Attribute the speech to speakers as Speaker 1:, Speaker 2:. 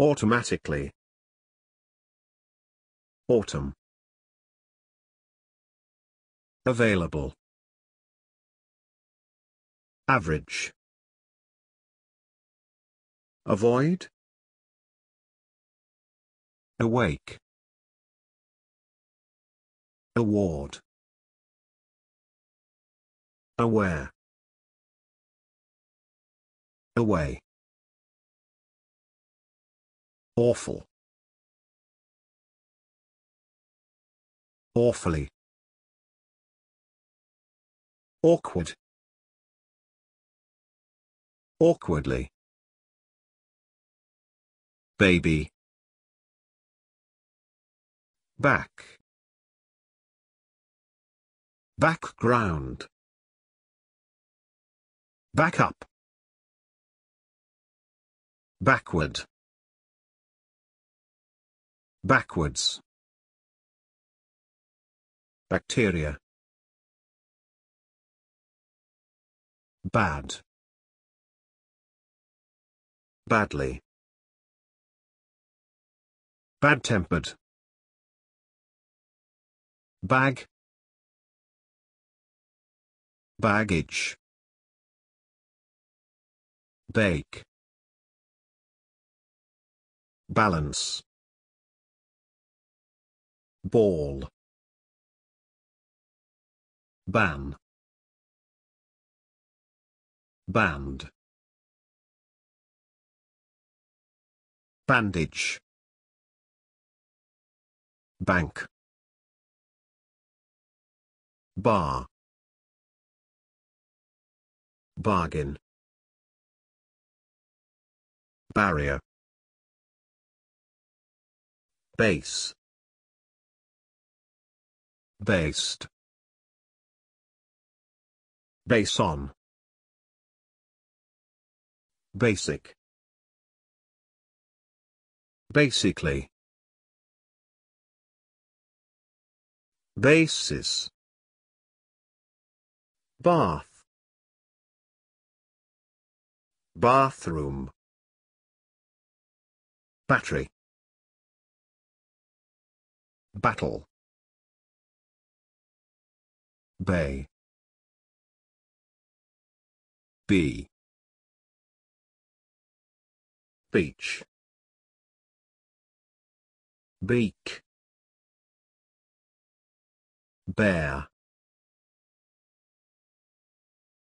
Speaker 1: automatically autumn available average avoid awake award aware away Awful. Awfully. Awkward. Awkwardly. Baby. Back. Background. Back up. Backward backwards. Bacteria. Bad. Badly. Bad-tempered. Bag. Baggage. Bake. Balance. Ball. Ban. Band. Bandage. Bank. Bar. Bargain. Barrier. Base. Based. Base on. Basic. Basically. Basis. Bath. Bathroom. Battery. Battle. Bay. B. Beach. Beak. Bear.